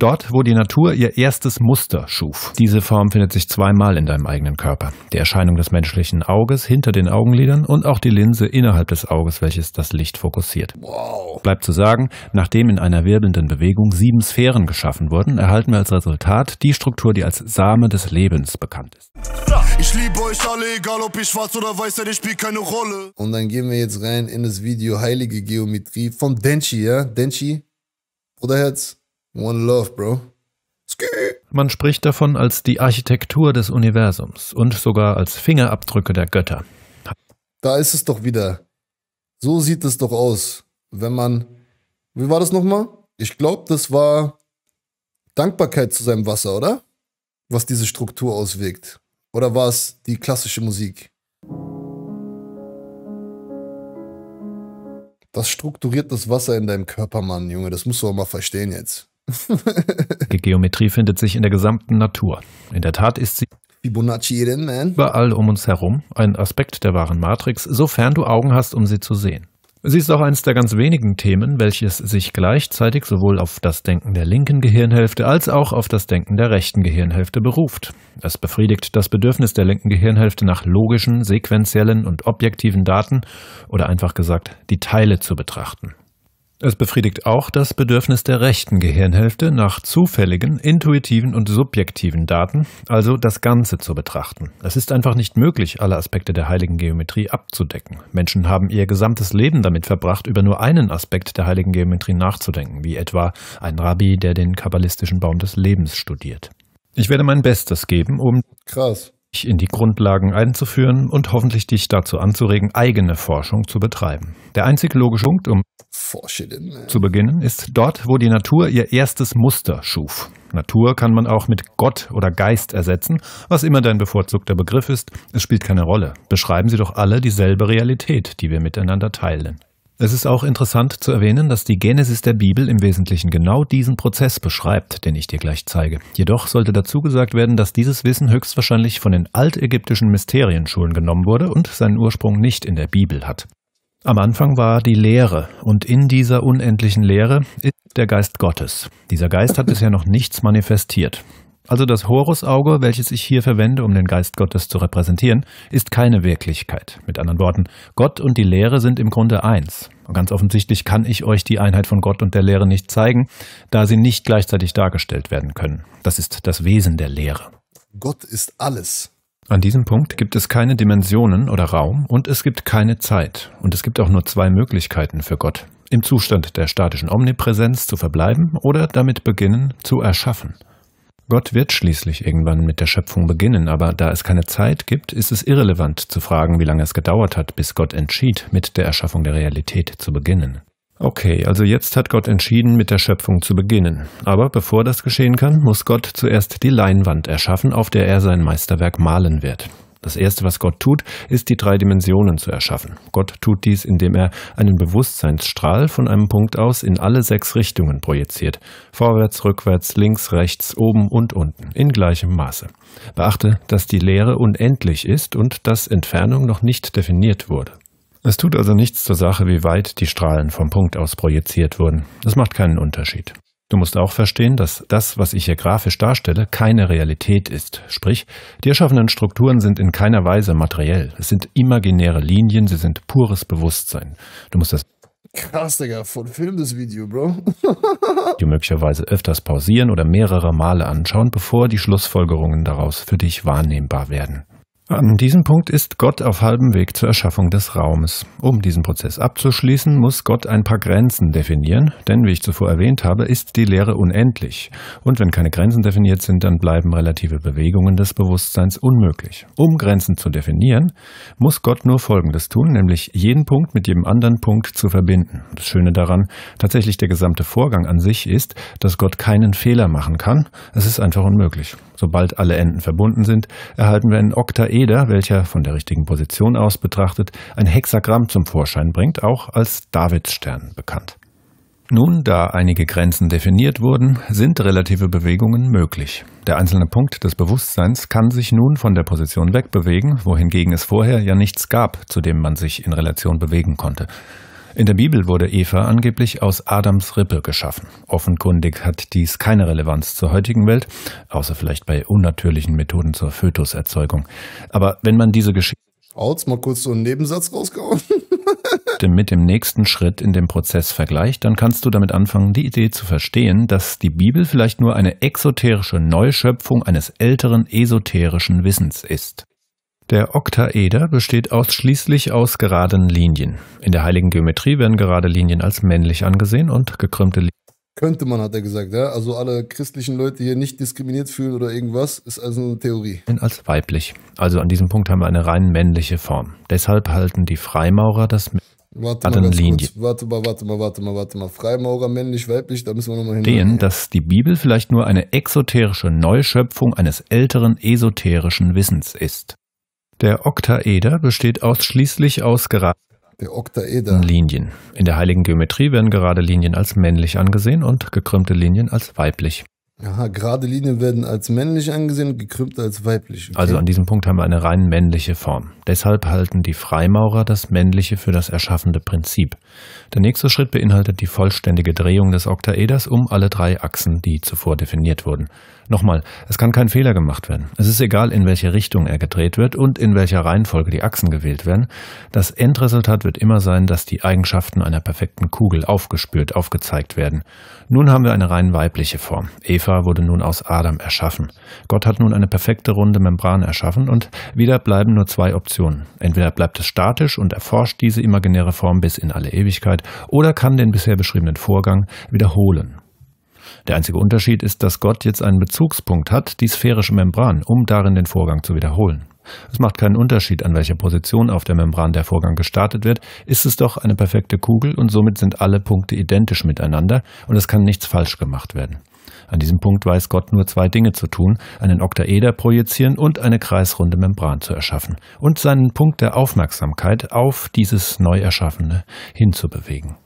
Dort, wo die Natur ihr erstes Muster schuf. Diese Form findet sich zweimal in deinem eigenen Körper. Die Erscheinung des menschlichen Auges hinter den Augenlidern und auch die Linse innerhalb des Auges, welches das Licht fokussiert. Wow. Bleibt zu sagen, nachdem in einer wirbelnden Bewegung sieben Sphären geschaffen wurden, erhalten wir als Resultat die Struktur, die als Same des Lebens bekannt ist. Ich liebe euch alle, egal ob ihr schwarz oder weiß seid, ich spielt keine Rolle. Und dann gehen wir jetzt rein in das Video Heilige Geometrie von Denchi, ja? Denchi? Bruderherz? One Love, Bro. Man spricht davon als die Architektur des Universums und sogar als Fingerabdrücke der Götter. Da ist es doch wieder. So sieht es doch aus, wenn man. Wie war das nochmal? Ich glaube, das war Dankbarkeit zu seinem Wasser, oder? Was diese Struktur auswirkt. Oder war es die klassische Musik? Das strukturiert das Wasser in deinem Körper, Mann, Junge. Das musst du auch mal verstehen jetzt. Die Geometrie findet sich in der gesamten Natur. In der Tat ist sie überall um uns herum ein Aspekt der wahren Matrix, sofern du Augen hast, um sie zu sehen. Sie ist auch eines der ganz wenigen Themen, welches sich gleichzeitig sowohl auf das Denken der linken Gehirnhälfte als auch auf das Denken der rechten Gehirnhälfte beruft. Es befriedigt das Bedürfnis der linken Gehirnhälfte nach logischen, sequenziellen und objektiven Daten oder einfach gesagt, die Teile zu betrachten. Es befriedigt auch das Bedürfnis der rechten Gehirnhälfte nach zufälligen, intuitiven und subjektiven Daten, also das Ganze zu betrachten. Es ist einfach nicht möglich, alle Aspekte der heiligen Geometrie abzudecken. Menschen haben ihr gesamtes Leben damit verbracht, über nur einen Aspekt der heiligen Geometrie nachzudenken, wie etwa ein Rabbi, der den kabbalistischen Baum des Lebens studiert. Ich werde mein Bestes geben, um Krass dich in die Grundlagen einzuführen und hoffentlich dich dazu anzuregen, eigene Forschung zu betreiben. Der einzige logische Punkt, um zu beginnen, ist dort, wo die Natur ihr erstes Muster schuf. Natur kann man auch mit Gott oder Geist ersetzen, was immer dein bevorzugter Begriff ist, es spielt keine Rolle. Beschreiben sie doch alle dieselbe Realität, die wir miteinander teilen. Es ist auch interessant zu erwähnen, dass die Genesis der Bibel im Wesentlichen genau diesen Prozess beschreibt, den ich dir gleich zeige. Jedoch sollte dazu gesagt werden, dass dieses Wissen höchstwahrscheinlich von den altägyptischen Mysterienschulen genommen wurde und seinen Ursprung nicht in der Bibel hat. Am Anfang war die Lehre, und in dieser unendlichen Lehre ist der Geist Gottes. Dieser Geist hat bisher noch nichts manifestiert. Also das Horusauge, welches ich hier verwende, um den Geist Gottes zu repräsentieren, ist keine Wirklichkeit. Mit anderen Worten, Gott und die Lehre sind im Grunde eins. Und ganz offensichtlich kann ich euch die Einheit von Gott und der Lehre nicht zeigen, da sie nicht gleichzeitig dargestellt werden können. Das ist das Wesen der Lehre. Gott ist alles. An diesem Punkt gibt es keine Dimensionen oder Raum und es gibt keine Zeit. Und es gibt auch nur zwei Möglichkeiten für Gott. Im Zustand der statischen Omnipräsenz zu verbleiben oder damit beginnen zu erschaffen. Gott wird schließlich irgendwann mit der Schöpfung beginnen, aber da es keine Zeit gibt, ist es irrelevant zu fragen, wie lange es gedauert hat, bis Gott entschied, mit der Erschaffung der Realität zu beginnen. Okay, also jetzt hat Gott entschieden, mit der Schöpfung zu beginnen. Aber bevor das geschehen kann, muss Gott zuerst die Leinwand erschaffen, auf der er sein Meisterwerk malen wird. Das Erste, was Gott tut, ist die drei Dimensionen zu erschaffen. Gott tut dies, indem er einen Bewusstseinsstrahl von einem Punkt aus in alle sechs Richtungen projiziert. Vorwärts, rückwärts, links, rechts, oben und unten, in gleichem Maße. Beachte, dass die Lehre unendlich ist und dass Entfernung noch nicht definiert wurde. Es tut also nichts zur Sache, wie weit die Strahlen vom Punkt aus projiziert wurden. Das macht keinen Unterschied. Du musst auch verstehen, dass das, was ich hier grafisch darstelle, keine Realität ist. Sprich, die erschaffenen Strukturen sind in keiner Weise materiell. Es sind imaginäre Linien, sie sind pures Bewusstsein. Du musst das Krass, Digga, von Film das Video, Bro. die möglicherweise öfters pausieren oder mehrere Male anschauen, bevor die Schlussfolgerungen daraus für dich wahrnehmbar werden. An diesem Punkt ist Gott auf halbem Weg zur Erschaffung des Raumes. Um diesen Prozess abzuschließen, muss Gott ein paar Grenzen definieren, denn wie ich zuvor erwähnt habe, ist die Lehre unendlich. Und wenn keine Grenzen definiert sind, dann bleiben relative Bewegungen des Bewusstseins unmöglich. Um Grenzen zu definieren, muss Gott nur Folgendes tun, nämlich jeden Punkt mit jedem anderen Punkt zu verbinden. Das Schöne daran, tatsächlich der gesamte Vorgang an sich ist, dass Gott keinen Fehler machen kann. Es ist einfach unmöglich. Sobald alle Enden verbunden sind, erhalten wir einen Oktaeder, welcher von der richtigen Position aus betrachtet ein Hexagramm zum Vorschein bringt, auch als Davidstern bekannt. Nun, da einige Grenzen definiert wurden, sind relative Bewegungen möglich. Der einzelne Punkt des Bewusstseins kann sich nun von der Position wegbewegen, wohingegen es vorher ja nichts gab, zu dem man sich in Relation bewegen konnte. In der Bibel wurde Eva angeblich aus Adams Rippe geschaffen. Offenkundig hat dies keine Relevanz zur heutigen Welt, außer vielleicht bei unnatürlichen Methoden zur Fötuserzeugung. Aber wenn man diese Geschichte. Schauts, mal kurz so einen Nebensatz rausgehauen. mit dem nächsten Schritt in dem Prozess vergleicht, dann kannst du damit anfangen, die Idee zu verstehen, dass die Bibel vielleicht nur eine exoterische Neuschöpfung eines älteren esoterischen Wissens ist. Der Oktaeder besteht ausschließlich aus geraden Linien. In der heiligen Geometrie werden gerade Linien als männlich angesehen und gekrümmte Linien. Könnte man, hat er gesagt, ja? Also alle christlichen Leute hier nicht diskriminiert fühlen oder irgendwas, ist also eine Theorie. Als weiblich. Also an diesem Punkt haben wir eine rein männliche Form. Deshalb halten die Freimaurer das Warte mal, ganz Kurz. warte mal, warte mal, warte mal, warte mal. Freimaurer, männlich, weiblich, da müssen wir nochmal hin. Sehen, dass die Bibel vielleicht nur eine exoterische Neuschöpfung eines älteren esoterischen Wissens ist. Der Oktaeder besteht ausschließlich aus geraden Linien. In der heiligen Geometrie werden gerade Linien als männlich angesehen und gekrümmte Linien als weiblich. Aha, gerade Linien werden als männlich angesehen und als weiblich. Okay. Also an diesem Punkt haben wir eine rein männliche Form. Deshalb halten die Freimaurer das Männliche für das erschaffende Prinzip. Der nächste Schritt beinhaltet die vollständige Drehung des Oktaeders um alle drei Achsen, die zuvor definiert wurden. Nochmal, es kann kein Fehler gemacht werden. Es ist egal, in welche Richtung er gedreht wird und in welcher Reihenfolge die Achsen gewählt werden. Das Endresultat wird immer sein, dass die Eigenschaften einer perfekten Kugel aufgespürt, aufgezeigt werden. Nun haben wir eine rein weibliche Form. Eva Sonnenstrahl wurde nun aus Adam erschaffen. Gott hat nun eine perfekte runde Membran erschaffen und wieder bleiben nur zwei Optionen. Entweder bleibt es statisch und erforscht diese imaginäre Form bis in alle Ewigkeit oder kann den bisher beschriebenen Vorgang wiederholen. Der einzige Unterschied ist, dass Gott jetzt einen Bezugspunkt hat, die sphärische Membran, um darin den Vorgang zu wiederholen. Es macht keinen Unterschied, an welcher Position auf der Membran der Vorgang gestartet wird, ist es doch eine perfekte Kugel und somit sind alle Punkte identisch miteinander und es kann nichts falsch gemacht werden. An diesem Punkt weiß Gott nur zwei Dinge zu tun, einen Oktaeder projizieren und eine kreisrunde Membran zu erschaffen und seinen Punkt der Aufmerksamkeit auf dieses Neuerschaffene hinzubewegen.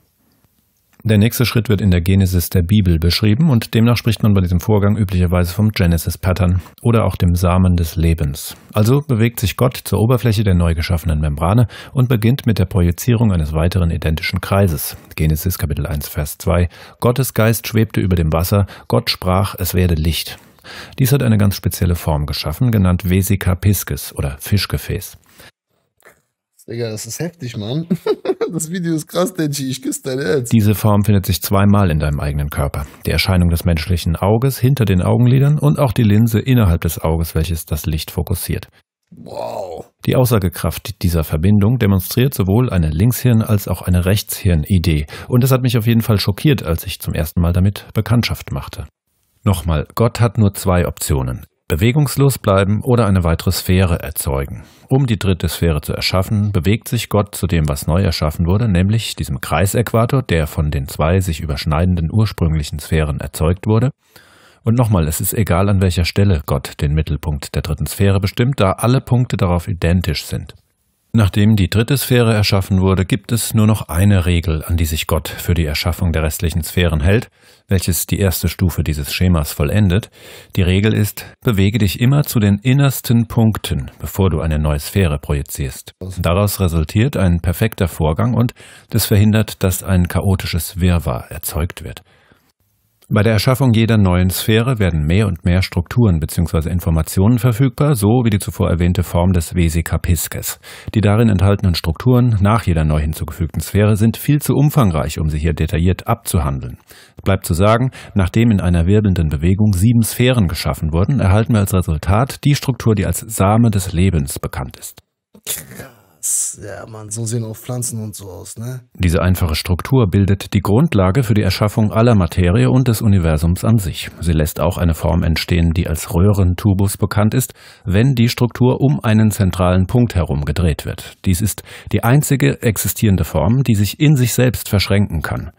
Der nächste Schritt wird in der Genesis der Bibel beschrieben und demnach spricht man bei diesem Vorgang üblicherweise vom Genesis-Pattern oder auch dem Samen des Lebens. Also bewegt sich Gott zur Oberfläche der neu geschaffenen Membrane und beginnt mit der Projizierung eines weiteren identischen Kreises. Genesis Kapitel 1, Vers 2. Gottes Geist schwebte über dem Wasser, Gott sprach, es werde Licht. Dies hat eine ganz spezielle Form geschaffen, genannt Vesica piscis oder Fischgefäß. Digga, das ist heftig, Mann. Das Video ist krass, Denji. Ich küsse dein Herz. Diese Form findet sich zweimal in deinem eigenen Körper. Die Erscheinung des menschlichen Auges hinter den Augenlidern und auch die Linse innerhalb des Auges, welches das Licht fokussiert. Wow. Die Aussagekraft dieser Verbindung demonstriert sowohl eine Linkshirn- als auch eine Rechtshirn-Idee. Und das hat mich auf jeden Fall schockiert, als ich zum ersten Mal damit Bekanntschaft machte. Nochmal, Gott hat nur zwei Optionen. Bewegungslos bleiben oder eine weitere Sphäre erzeugen. Um die dritte Sphäre zu erschaffen, bewegt sich Gott zu dem, was neu erschaffen wurde, nämlich diesem Kreisäquator, der von den zwei sich überschneidenden ursprünglichen Sphären erzeugt wurde. Und nochmal, es ist egal, an welcher Stelle Gott den Mittelpunkt der dritten Sphäre bestimmt, da alle Punkte darauf identisch sind. Nachdem die dritte Sphäre erschaffen wurde, gibt es nur noch eine Regel, an die sich Gott für die Erschaffung der restlichen Sphären hält, welches die erste Stufe dieses Schemas vollendet. Die Regel ist, bewege dich immer zu den innersten Punkten, bevor du eine neue Sphäre projizierst. Daraus resultiert ein perfekter Vorgang und das verhindert, dass ein chaotisches Wirrwarr erzeugt wird. Bei der Erschaffung jeder neuen Sphäre werden mehr und mehr Strukturen bzw. Informationen verfügbar, so wie die zuvor erwähnte Form des Vesica Pisces. Die darin enthaltenen Strukturen nach jeder neu hinzugefügten Sphäre sind viel zu umfangreich, um sie hier detailliert abzuhandeln. Es bleibt zu sagen, nachdem in einer wirbelnden Bewegung sieben Sphären geschaffen wurden, erhalten wir als Resultat die Struktur, die als Same des Lebens bekannt ist. Platz. Ja, man, so sehen auch Pflanzen und so aus, ne? Diese einfache Struktur bildet die Grundlage für die Erschaffung aller Materie und des Universums an sich. Sie lässt auch eine Form entstehen, die als Röhrentubus bekannt ist, wenn die Struktur um einen zentralen Punkt herum gedreht wird. Dies ist die einzige existierende Form, die sich in sich selbst verschränken kann.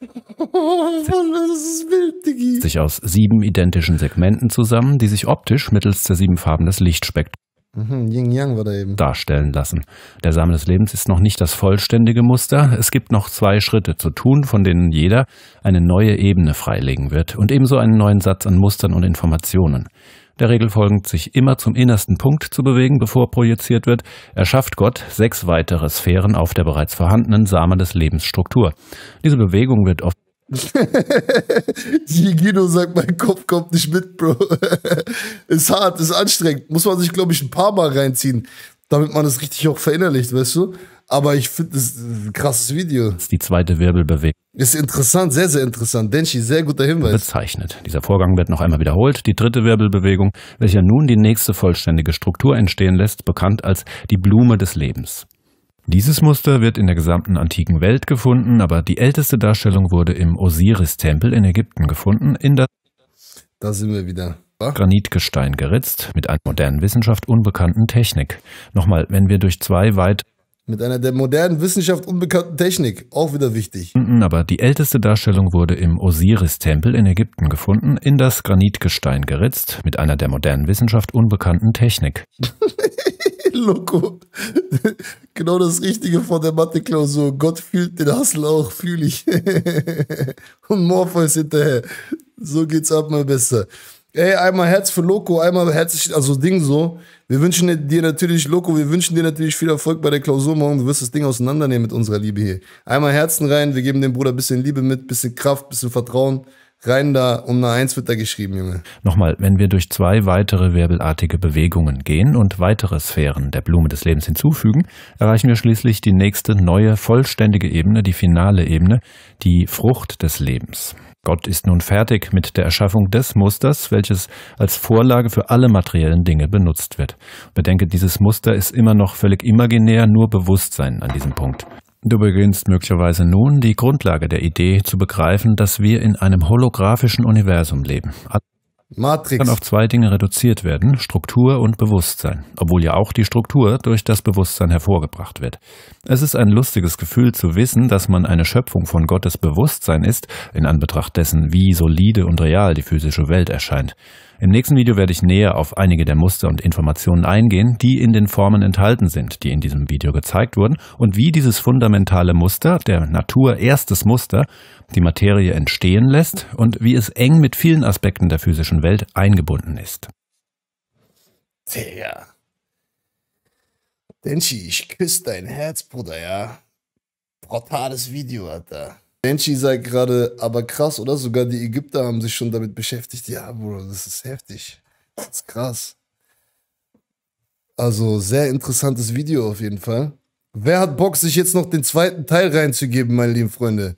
Oh, das ist wild, sich aus sieben identischen Segmenten zusammen, die sich optisch mittels der sieben Farben des Lichtspektrums Mhm, Yin-Yang wurde eben. Darstellen lassen. Der Samen des Lebens ist noch nicht das vollständige Muster. Es gibt noch zwei Schritte zu tun, von denen jeder eine neue Ebene freilegen wird und ebenso einen neuen Satz an Mustern und Informationen. Der Regel folgend, sich immer zum innersten Punkt zu bewegen, bevor projiziert wird, erschafft Gott sechs weitere Sphären auf der bereits vorhandenen Samen des Lebens Struktur. Diese Bewegung wird oft Gino sagt, mein Kopf kommt nicht mit, Bro. ist hart, ist anstrengend. Muss man sich, glaube ich, ein paar Mal reinziehen, damit man es richtig auch verinnerlicht, weißt du? Aber ich finde, das ist ein krasses Video. Das ist die zweite Wirbelbewegung. Ist interessant, sehr, sehr interessant. Denshi, sehr guter Hinweis. Bezeichnet. Dieser Vorgang wird noch einmal wiederholt. Die dritte Wirbelbewegung, welcher nun die nächste vollständige Struktur entstehen lässt, bekannt als die Blume des Lebens. Dieses Muster wird in der gesamten antiken Welt gefunden, aber die älteste Darstellung wurde im Osiris-Tempel in Ägypten gefunden, in das da sind wir wieder. Granitgestein geritzt, mit einer modernen Wissenschaft unbekannten Technik. Nochmal, wenn wir durch zwei weit mit einer der modernen Wissenschaft unbekannten Technik, auch wieder wichtig. Aber die älteste Darstellung wurde im Osiris-Tempel in Ägypten gefunden, in das Granitgestein geritzt, mit einer der modernen Wissenschaft unbekannten Technik. Loco. genau das Richtige von der Mathe-Klausur. Gott fühlt den Hassel auch, fühle ich. Und Morpheus hinterher. So geht's ab, mein Bester. Ey, einmal Herz für Loco, einmal herzlich, also Ding so. Wir wünschen dir natürlich, Loco, wir wünschen dir natürlich viel Erfolg bei der Klausur morgen. Du wirst das Ding auseinandernehmen mit unserer Liebe hier. Einmal Herzen rein, wir geben dem Bruder ein bisschen Liebe mit, bisschen Kraft, bisschen Vertrauen rein da um eine Eins wird da geschrieben, Junge. Nochmal, wenn wir durch zwei weitere wirbelartige Bewegungen gehen und weitere Sphären der Blume des Lebens hinzufügen, erreichen wir schließlich die nächste neue vollständige Ebene, die finale Ebene, die Frucht des Lebens. Gott ist nun fertig mit der Erschaffung des Musters, welches als Vorlage für alle materiellen Dinge benutzt wird. Bedenke, dieses Muster ist immer noch völlig imaginär, nur Bewusstsein an diesem Punkt. Du beginnst möglicherweise nun, die Grundlage der Idee zu begreifen, dass wir in einem holographischen Universum leben. Matrix kann auf zwei Dinge reduziert werden, Struktur und Bewusstsein, obwohl ja auch die Struktur durch das Bewusstsein hervorgebracht wird. Es ist ein lustiges Gefühl zu wissen, dass man eine Schöpfung von Gottes Bewusstsein ist, in Anbetracht dessen, wie solide und real die physische Welt erscheint. Im nächsten Video werde ich näher auf einige der Muster und Informationen eingehen, die in den Formen enthalten sind, die in diesem Video gezeigt wurden und wie dieses fundamentale Muster, der Natur erstes Muster, die Materie entstehen lässt und wie es eng mit vielen Aspekten der physischen Welt eingebunden ist. Tja. Denchi, ich küsse dein Herz, Bruder, ja? Brutales Video, Alter. Enchi sagt gerade, aber krass, oder? Sogar die Ägypter haben sich schon damit beschäftigt. Ja, Bruder, das ist heftig. Das ist krass. Also, sehr interessantes Video auf jeden Fall. Wer hat Bock, sich jetzt noch den zweiten Teil reinzugeben, meine lieben Freunde?